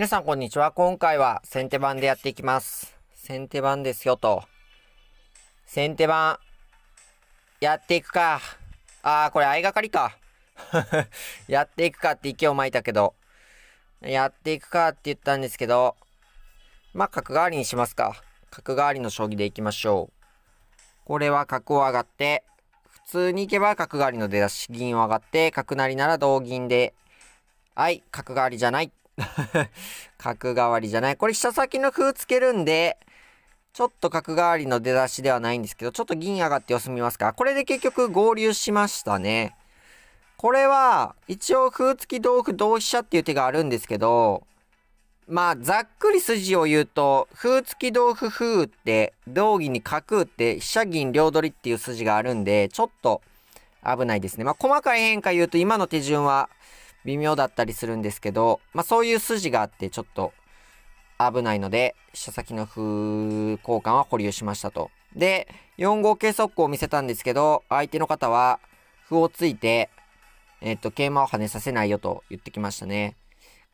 皆さんこんにちは。今回は先手番でやっていきます。先手番ですよと。先手番、やっていくか。あー、これ相掛かりか。やっていくかって息を巻いたけど。やっていくかって言ったんですけど。まあ、角換わりにしますか。角換わりの将棋でいきましょう。これは角を上がって、普通に行けば角換わりの出だし、銀を上がって、角成なら同銀で、はい、角換わりじゃない。角換わりじゃない。これ飛車先の歩つけるんで、ちょっと角換わりの出だしではないんですけど、ちょっと銀上がって様子見ますか。これで結局合流しましたね。これは、一応風付き同歩同飛車っていう手があるんですけど、まあ、ざっくり筋を言うと、風付き同歩風って、同銀に角打って、飛車銀両取りっていう筋があるんで、ちょっと危ないですね。まあ、細かい変化言うと、今の手順は微妙だったりするんですけど、まあ、そういう筋があってちょっと危ないので、飛車先の歩交換は保留しましたと。で、4五桂速攻を見せたんですけど、相手の方は歩を突いて、えっと、桂馬を跳ねさせないよと言ってきましたね。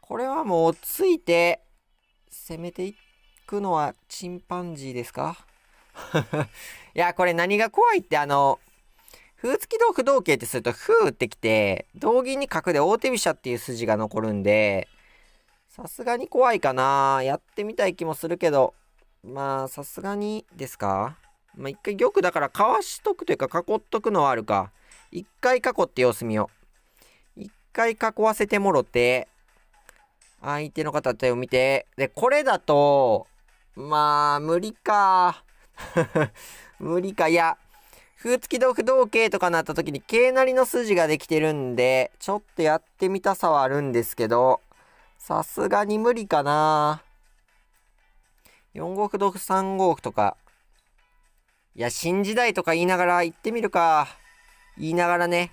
これはもう突いて攻めていくのはチンパンジーですか いや、これ何が怖いってあの、風付き同歩同桂ってすると、歩打ってきて、同銀に角で大手飛車っていう筋が残るんで、さすがに怖いかなやってみたい気もするけど、まあ、さすがにですかまあ、一回玉だからかわしとくというか囲っとくのはあるか。一回囲って様子見よう。一回囲わせてもろて、相手の方手を見て、で、これだと、まあ、無理か。無理か。いや、風付き独同型とかなった時に桂なりの筋ができてるんで、ちょっとやってみたさはあるんですけど、さすがに無理かな4五歩同歩3五歩とか。いや、新時代とか言いながら行ってみるか。言いながらね。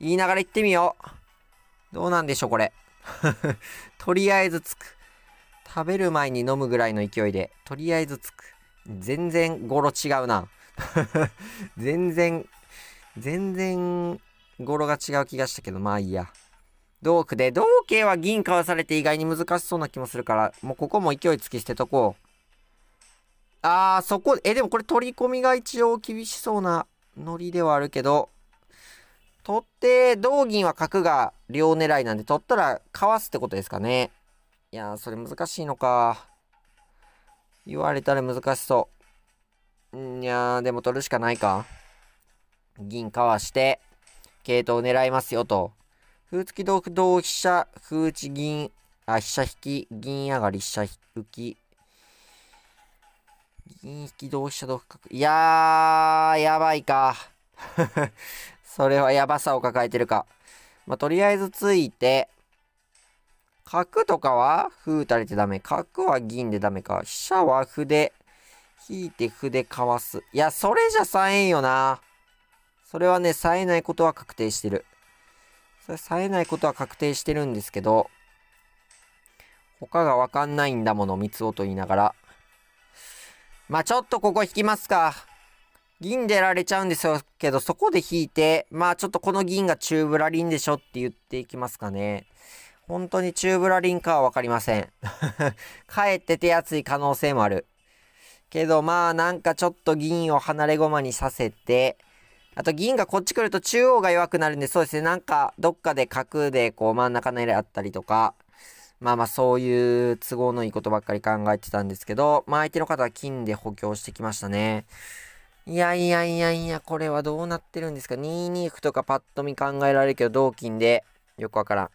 言いながら行ってみよう。どうなんでしょう、これ。とりあえずつく。食べる前に飲むぐらいの勢いで、とりあえずつく。全然語呂違うな。全然、全然、語呂が違う気がしたけど、まあいいや。同区で、同桂は銀かわされて意外に難しそうな気もするから、もうここも勢いつきしてとこう。あー、そこ、え、でもこれ取り込みが一応厳しそうなノリではあるけど、取って、同銀は角が両狙いなんで、取ったらかわすってことですかね。いやー、それ難しいのか。言われたら難しそう。んやー、でも取るしかないか。銀かわして、系統を狙いますよと。風突き同歩同飛車、風打ち銀、あ、飛車引き、銀上がり飛車浮き。銀引き同飛車同角。いやー、やばいか。それはやばさを抱えてるか。まあ、とりあえずついて、角とかは歩打たれてダメ。角は銀でダメか。飛車は歩で引いて歩でかわす。いや、それじゃ冴えんよな。それはね、冴えないことは確定してる。それ冴えないことは確定してるんですけど、他がわかんないんだもの、三つおと言いながら。まあ、ちょっとここ引きますか。銀出られちゃうんですよけど、そこで引いて、まあちょっとこの銀が中ぶらりんでしょって言っていきますかね。本当に中ぶらりんかはわかりません。帰って手厚い可能性もある。けどまあなんかちょっと銀を離れ駒にさせて、あと銀がこっち来ると中央が弱くなるんで、そうですね。なんかどっかで角でこう真ん中狙いあったりとか、まあまあそういう都合のいいことばっかり考えてたんですけど、まあ相手の方は金で補強してきましたね。いやいやいやいや、これはどうなってるんですか ?2 二歩とかパッと見考えられるけど、同金で、よくわからん。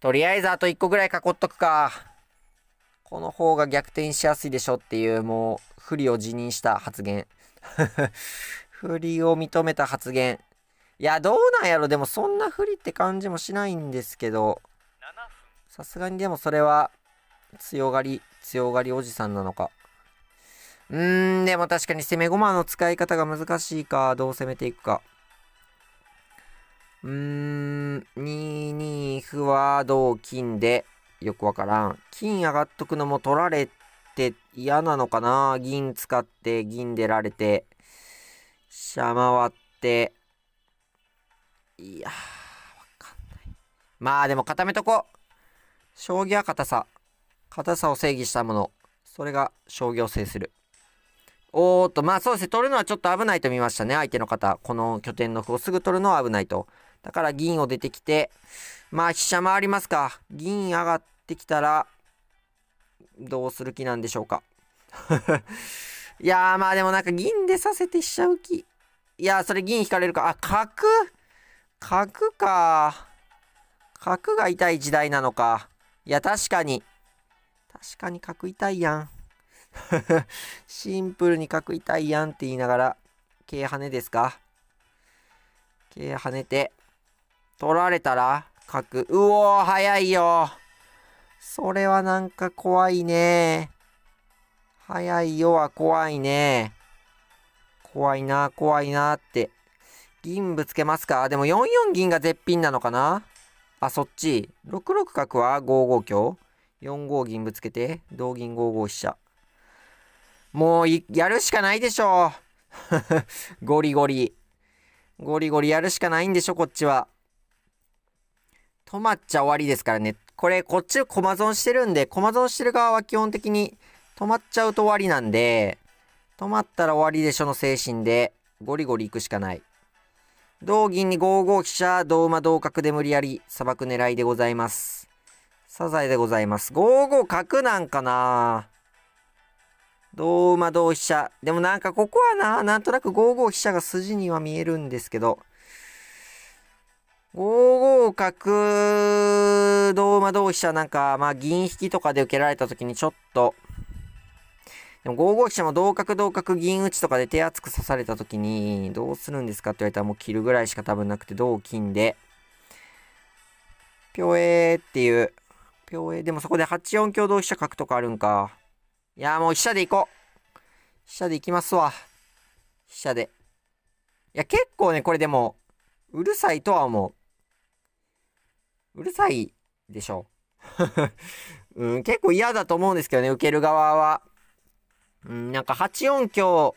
とりあえずあと1個ぐらい囲っとくか。この方が逆転しやすいでしょっていう、もう、不利を辞任した発言。不利を認めた発言。いや、どうなんやろでもそんな不利って感じもしないんですけど、さすがにでもそれは、強がり、強がりおじさんなのか。うーん、でも確かに攻め駒の使い方が難しいか、どう攻めていくか。うーん、2二歩は同金で、よくわからん。金上がっとくのも取られて嫌なのかな銀使って銀出られて。飛車回って。いやー、わかんない。まあでも固めとこう。将棋は硬さ。硬さを正義したもの。それが将棋を制する。おーっと、まあそうですね。取るのはちょっと危ないと見ましたね。相手の方。この拠点の歩をすぐ取るのは危ないと。だから銀を出てきて、まあ飛車回りますか。銀上がってきたら、どうする気なんでしょうか。いやーまあでもなんか銀出させて飛車浮き。いやーそれ銀引かれるか。あ、角角か。角が痛い時代なのか。いや確かに。確かに角痛いやん。シンプルに角痛いやんって言いながら、桂跳ねですか桂跳ねて、取られたら書く。うおー、早いよ。それはなんか怖いね。早いよは怖いね。怖いな、怖いなって。銀ぶつけますかでも4四銀が絶品なのかなあ、そっち。6六角は5五香。4五銀ぶつけて、同銀5五飛車。もう、やるしかないでしょ。ゴリゴリ。ゴリゴリやるしかないんでしょ、こっちは。止まっちゃ終わりですからね。これ、こっち駒損してるんで、駒損してる側は基本的に止まっちゃうと終わりなんで、止まったら終わりでしょの精神で、ゴリゴリ行くしかない。同銀に5五飛車、同馬同角で無理やり、砂漠狙いでございます。サザエでございます。5五角なんかな同馬同飛車。でもなんかここはな、なんとなく5五飛車が筋には見えるんですけど、5五角同馬同飛車なんか、まあ銀引きとかで受けられた時にちょっと、でも5五飛車も同角同角銀打ちとかで手厚く刺された時に、どうするんですかって言われたらもう切るぐらいしか多分なくて、同金で、ぴょえーっていう、ぴょえー、でもそこで8四強同飛車角とかあるんか。いやもう飛車で行こう飛車で行きますわ。飛車で。いや結構ね、これでも、うるさいとは思う。うるさいでしょ。うん、結構嫌だと思うんですけどね、受ける側は。うん、なんか8音響、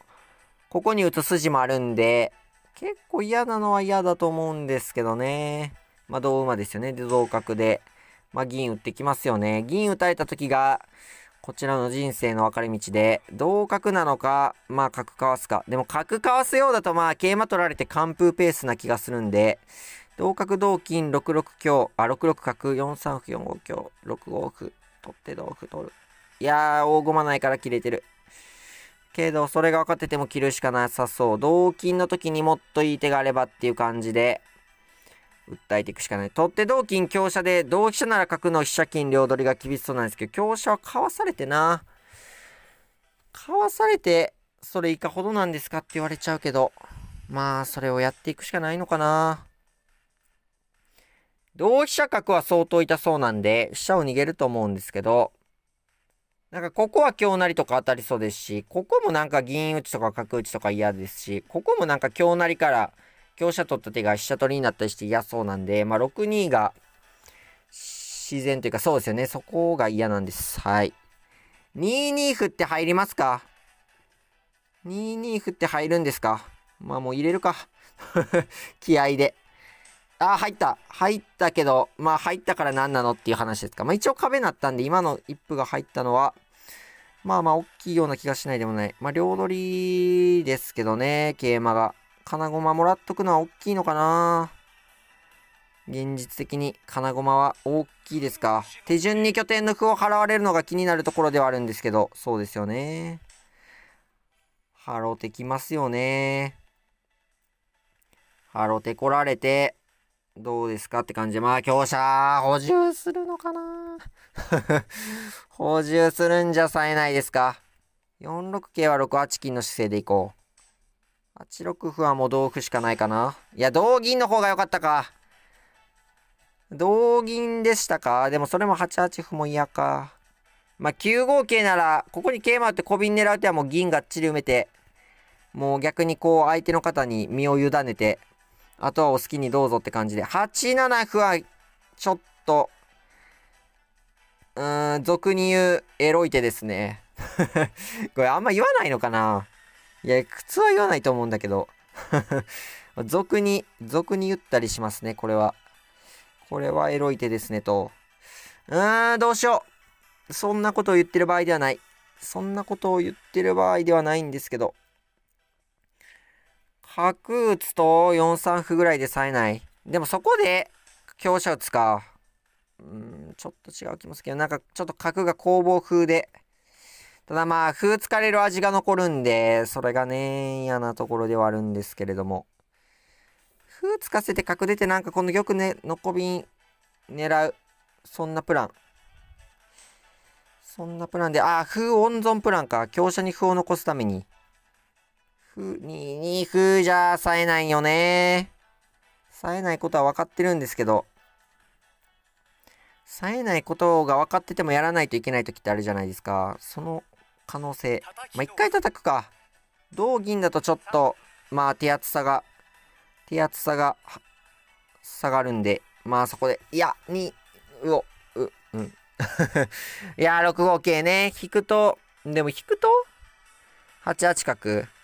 ここに打つ筋もあるんで、結構嫌なのは嫌だと思うんですけどね。まあ、同馬ですよね。で、同角で。まあ、銀打ってきますよね。銀打たれた時が、こちらの人生の分かれ道で、同角なのか、まあ、角かわすか。でも、角かわすようだと、まあ、桂馬取られて完封ペースな気がするんで、同角同金6六強、あ、6六角、4三歩、4五強、6五歩、取って同歩取る。いやー、大駒ないから切れてる。けど、それが分かってても切るしかなさそう。同金の時にもっといい手があればっていう感じで、訴えていくしかない。取って同金強者で、同飛車なら角の飛車金両取りが厳しそうなんですけど、強者はかわされてな。かわされて、それいかほどなんですかって言われちゃうけど、まあ、それをやっていくしかないのかな。同飛車角は相当痛そうなんで、飛車を逃げると思うんですけど、なんかここは強成とか当たりそうですし、ここもなんか銀打ちとか角打ちとか嫌ですし、ここもなんか強成から強者取った手が飛車取りになったりして嫌そうなんで、まあ6二が自然というかそうですよね。そこが嫌なんです。はい。2二歩って入りますか ?2 二歩って入るんですかまあもう入れるか。気合で。あ、入った。入ったけど、まあ入ったから何なのっていう話ですか。まあ一応壁なったんで、今の一歩が入ったのは、まあまあ大きいような気がしないでもない。まあ両取りですけどね、桂馬が。金駒もらっとくのは大きいのかな現実的に金駒は大きいですか。手順に拠点の歩を払われるのが気になるところではあるんですけど、そうですよね。ハロてきますよね。ハロてこられて、どうですかって感じで、まあ、強者、補充するのかな 補充するんじゃさえないですか。4六桂は6八金の姿勢でいこう。8六歩はもう同歩しかないかな。いや、同銀の方が良かったか。同銀でしたかでもそれも8八歩も嫌か。まあ、9五桂なら、ここに桂馬打って小瓶狙う手はもう銀がっちり埋めて、もう逆にこう相手の方に身を委ねて、あとはお好きにどうぞって感じで、8七歩は、ちょっと、うーん、俗に言う、エロい手ですね。これあんま言わないのかないや、靴は言わないと思うんだけど。俗に、俗に言ったりしますね、これは。これはエロい手ですね、と。うーん、どうしよう。そんなことを言ってる場合ではない。そんなことを言ってる場合ではないんですけど。白打つと4三歩ぐらいで冴えない。でもそこで香車打つか。うん、ちょっと違う気もするけど、なんかちょっと角が攻防風で。ただまあ、風疲れる味が残るんで、それがね、嫌なところではあるんですけれども。風突かせて角出てなんかこの玉ね、残りび狙う。そんなプラン。そんなプランで、ああ、風温存プランか。香車に歩を残すために。ふ、に、に、ふじゃ冴えないよね。冴えないことは分かってるんですけど、冴えないことが分かっててもやらないといけない時ってあるじゃないですか。その可能性。まあ、一回叩くか。同銀だとちょっと、まあ、手厚さが、手厚さが、下がるんで、まあ、そこで、いや、に、うお、う、うん。いや、6五桂ね。引くと、でも引くと、8八角。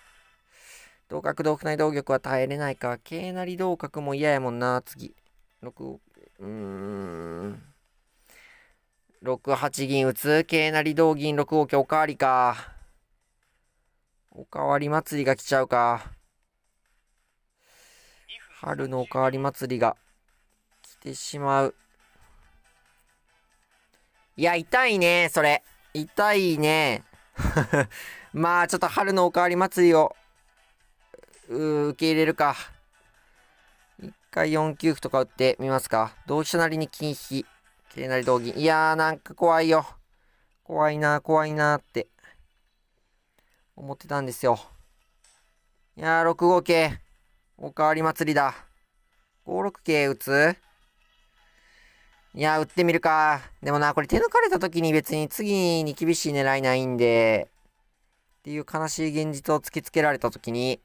同角同歩内同玉は耐えれないか。桂成同角も嫌やもんな、次。6、うーん。6八銀打つ。桂成同銀6五香おかわりか。おかわり祭りが来ちゃうか。春のおかわり祭りが来てしまう。いや、痛いね、それ。痛いね。まあ、ちょっと春のおかわり祭りをう受け入れるか。一回4九歩とか打ってみますか。同飛車なりに金引き。桂なり同銀。いやーなんか怖いよ。怖いな怖いなって。思ってたんですよ。いやー、6五桂。おかわり祭りだ。5六桂打ついやー、打ってみるか。でもな、これ手抜かれた時に別に次に厳しい狙いないんで、っていう悲しい現実を突きつけられた時に、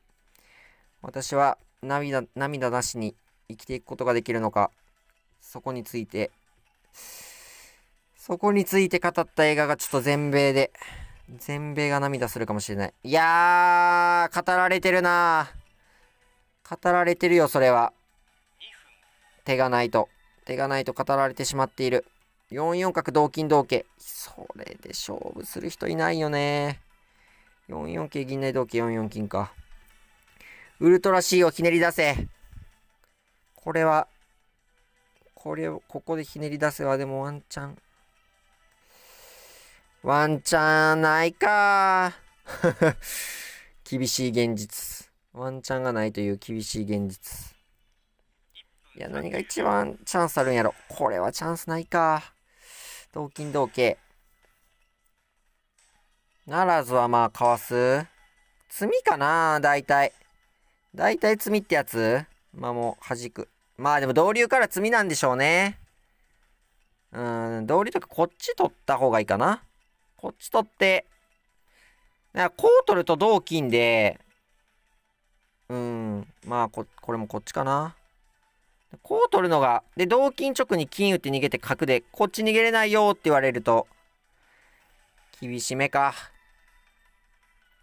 私は涙、涙なしに生きていくことができるのか、そこについて、そこについて語った映画がちょっと全米で、全米が涙するかもしれない。いやー、語られてるな語られてるよ、それは。手がないと。手がないと語られてしまっている。4四角同金同桂。それで勝負する人いないよね。4四桂銀内同桂4四金か。ウルトラ C をひねり出せ。これは、これを、ここでひねり出せは、でもワンチャン。ワンチャンないか 厳しい現実。ワンチャンがないという厳しい現実。いや、何が一番チャンスあるんやろ。これはチャンスないか。同金同桂。ならずはまあ、かわす。詰みかな大体。大体罪ってやつまあもう、弾く。まあでも、同流から罪なんでしょうね。うーん、同流とかこっち取った方がいいかな。こっち取って、らこう取ると同金で、うん、まあこ、これもこっちかな。こう取るのが、で、同金直に金打って逃げて角で、こっち逃げれないよって言われると、厳しめか。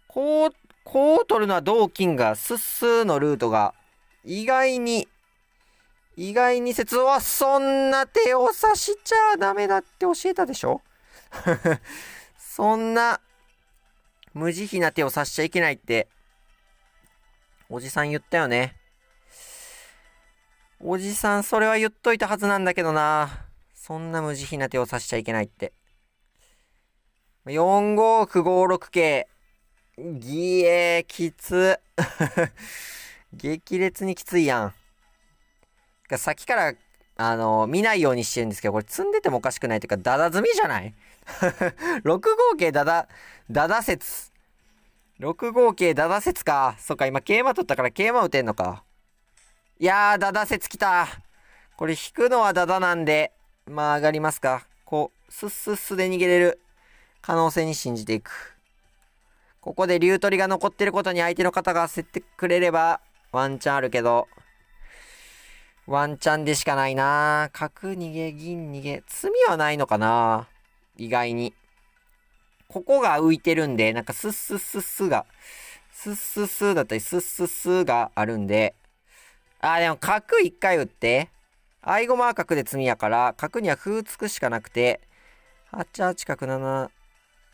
こうこう取るのは同金がすっすーのルートが意外に、意外に説はそんな手を刺しちゃダメだって教えたでしょ そんな無慈悲な手を刺しちゃいけないっておじさん言ったよね。おじさんそれは言っといたはずなんだけどな。そんな無慈悲な手を刺しちゃいけないって。4五歩5六桂。ぎえー、きつ。激烈にきついやん。さっきから、あのー、見ないようにしてるんですけど、これ積んでてもおかしくないというか、ダダ積みじゃない ?6 号桂ダダ、ダダ説。6号桂ダダ説か。そっか、今桂馬取ったから桂馬打てんのか。いやー、ダダ説来た。これ引くのはダダなんで、まあ上がりますか。こう、スッスッスで逃げれる可能性に信じていく。ここで竜取りが残ってることに相手の方が焦ってくれれば、ワンチャンあるけど、ワンチャンでしかないな角逃げ、銀逃げ。罪はないのかな意外に。ここが浮いてるんで、なんかスッスッスッスが、スッスッスだったり、スッスッスがあるんで。あでも角一回打って。合駒は角で罪やから、角には歩突くしかなくて、8 8、角7、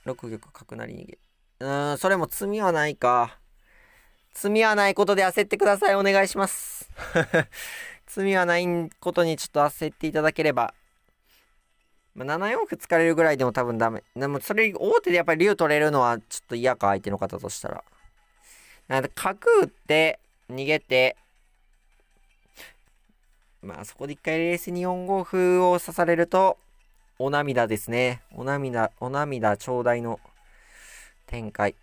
6玉角成逃げ。うーん、それも罪はないか。罪はないことで焦ってください。お願いします。罪はないことにちょっと焦っていただければ。まあ、7四歩突かれるぐらいでも多分ダメ。でもそれ、大手でやっぱり竜取れるのはちょっと嫌か、相手の方としたら。なんで、角打って、逃げて、まあそこで一回冷静に4五歩を刺されると、お涙ですね。お涙、お涙頂戴の。展開。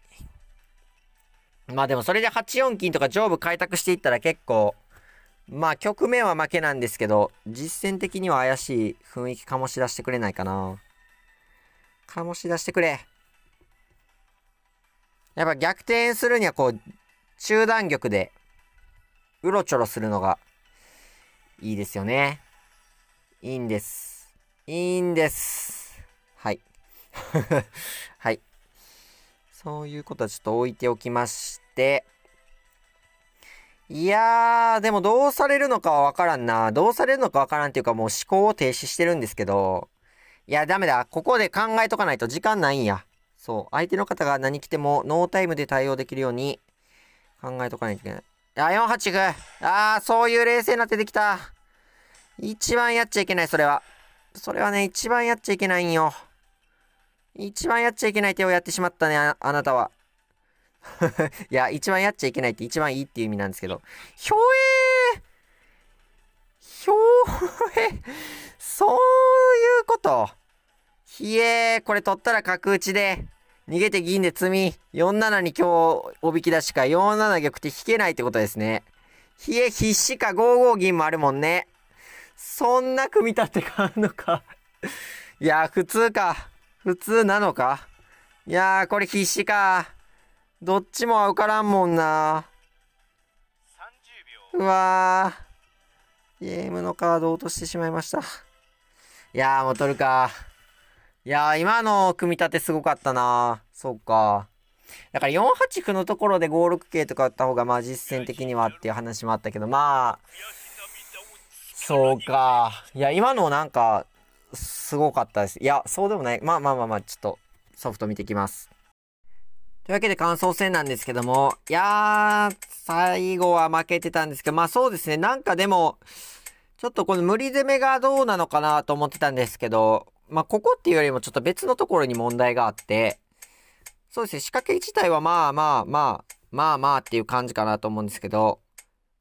まあでもそれで8四金とか上部開拓していったら結構、まあ局面は負けなんですけど、実戦的には怪しい雰囲気醸し出してくれないかな。醸し出してくれ。やっぱ逆転するにはこう、中段玉で、うろちょろするのが、いいですよね。いいんです。いいんです。はい。はい。そういうことはちょっと置いておきまして、いやー、でもどうされるのかはわからんな。どうされるのかわからんっていうかもう思考を停止してるんですけど、いや、ダメだ。ここで考えとかないと時間ないんや。そう。相手の方が何来てもノータイムで対応できるように考えとかないといけない。あ、4、8、9。あー、そういう冷静な手できた。一番やっちゃいけない、それは。それはね、一番やっちゃいけないんよ。一番やっちゃいけない手をやってしまったね、あなたは。いや、一番やっちゃいけないって一番いいっていう意味なんですけど。ひょえーひょえー、そういうことひえー、これ取ったら角打ちで、逃げて銀で積み、4七に今日おびき出しか4七玉って引けないってことですね。ひえ必死か5五銀もあるもんね。そんな組み立てがあるのかいや、普通か。普通なのかいやー、これ必死か。どっちも受からんもんな。うわー。ゲームのカード落としてしまいました。いやー、もう取るか。いやー、今の組み立てすごかったな。そうか。だから4八歩のところで5六桂とか打った方がまあ実践的にはっていう話もあったけど、まあ、そうか。いや、今のなんか、すごかったです。いや、そうでもない。まあまあまあまあ、ちょっとソフト見てきます。というわけで感想戦なんですけども、いやー、最後は負けてたんですけど、まあそうですね、なんかでも、ちょっとこの無理攻めがどうなのかなと思ってたんですけど、まあここっていうよりもちょっと別のところに問題があって、そうですね、仕掛け自体はまあまあまあ、まあまあっていう感じかなと思うんですけど、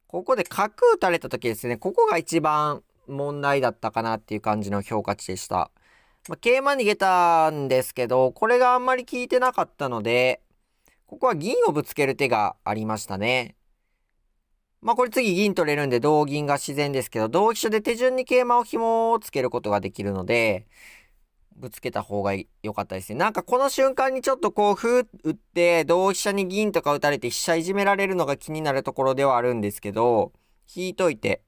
ここで角打たれた時ですね、ここが一番問題だったかなっていう感じの評価値でした。まあ、桂馬逃げたんですけど、これがあんまり効いてなかったので、ここは銀をぶつける手がありましたね。まあこれ次銀取れるんで同銀が自然ですけど、同飛車で手順に桂馬を紐をつけることができるので、ぶつけた方が良かったですね。なんかこの瞬間にちょっとこう、ふー打って、同飛車に銀とか打たれて飛車いじめられるのが気になるところではあるんですけど、引いといて、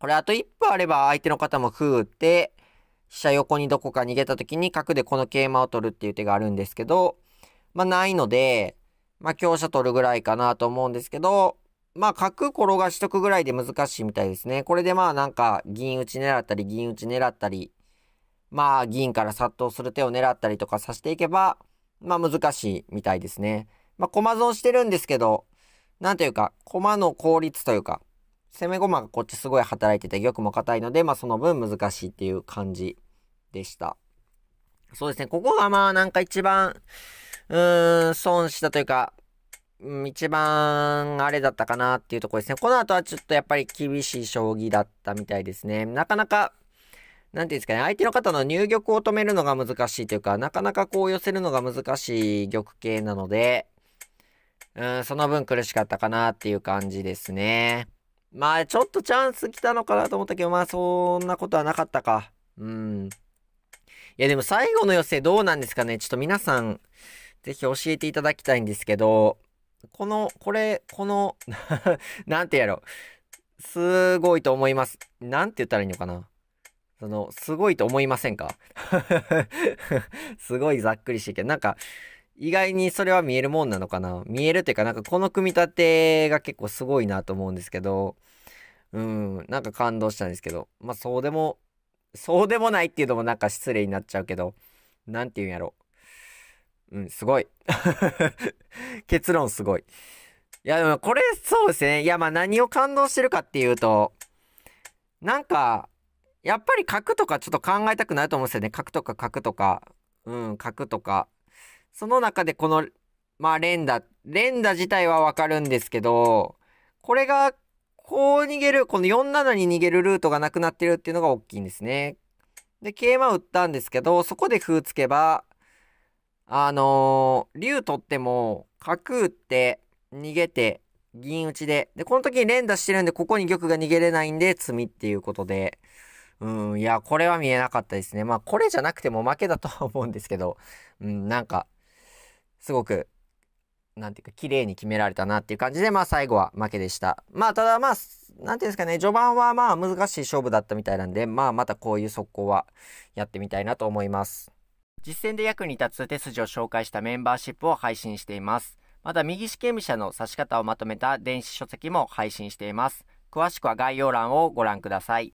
これあと一歩あれば相手の方も風打って、飛車横にどこか逃げた時に角でこの桂馬を取るっていう手があるんですけど、まあないので、まあ香車取るぐらいかなと思うんですけど、まあ角転がしとくぐらいで難しいみたいですね。これでまあなんか銀打ち狙ったり銀打ち狙ったり、まあ銀から殺到する手を狙ったりとかさしていけば、まあ難しいみたいですね。まあ、駒損してるんですけど、なんというか、駒の効率というか、攻め駒がこっちすごい働いてて、玉も硬いので、まあその分難しいっていう感じでした。そうですね、ここがまあなんか一番、うーん、損したというか、ん、一番あれだったかなっていうところですね。この後はちょっとやっぱり厳しい将棋だったみたいですね。なかなか、なんていうんですかね、相手の方の入玉を止めるのが難しいというか、なかなかこう寄せるのが難しい玉形なので、うん、その分苦しかったかなっていう感じですね。まあ、ちょっとチャンス来たのかなと思ったけど、まあ、そんなことはなかったか。うん。いや、でも最後の寄せどうなんですかねちょっと皆さん、ぜひ教えていただきたいんですけど、この、これ、この なんてやろう。すごいと思います。なんて言ったらいいのかなその、すごいと思いませんか すごいざっくりしてけど、なんか、意外にそれは見えるもんなのかな見えるていうかなんかこの組み立てが結構すごいなと思うんですけどうんなんか感動したんですけどまあそうでもそうでもないっていうのもなんか失礼になっちゃうけど何て言うんやろうんすごい 結論すごいいやでもこれそうですねいやまあ何を感動してるかっていうとなんかやっぱり角とかちょっと考えたくなると思うんですよね角とか角とかうん角とかその中でこの、まあ、連打、連打自体はわかるんですけど、これが、こう逃げる、この47に逃げるルートがなくなってるっていうのが大きいんですね。で、桂馬打ったんですけど、そこで歩つけば、あのー、竜取っても、角打って、逃げて、銀打ちで。で、この時に連打してるんで、ここに玉が逃げれないんで、詰みっていうことで。うん、いや、これは見えなかったですね。まあ、これじゃなくても負けだとは思うんですけど、うん、なんか、すごく、なんていうか、綺麗に決められたなっていう感じで、まあ最後は負けでした。まあただまあ、なんていうんですかね、序盤はまあ難しい勝負だったみたいなんで、まあまたこういう速攻はやってみたいなと思います。実践で役に立つ手筋を紹介したメンバーシップを配信しています。また右試験者の指し方をまとめた電子書籍も配信しています。詳しくは概要欄をご覧ください。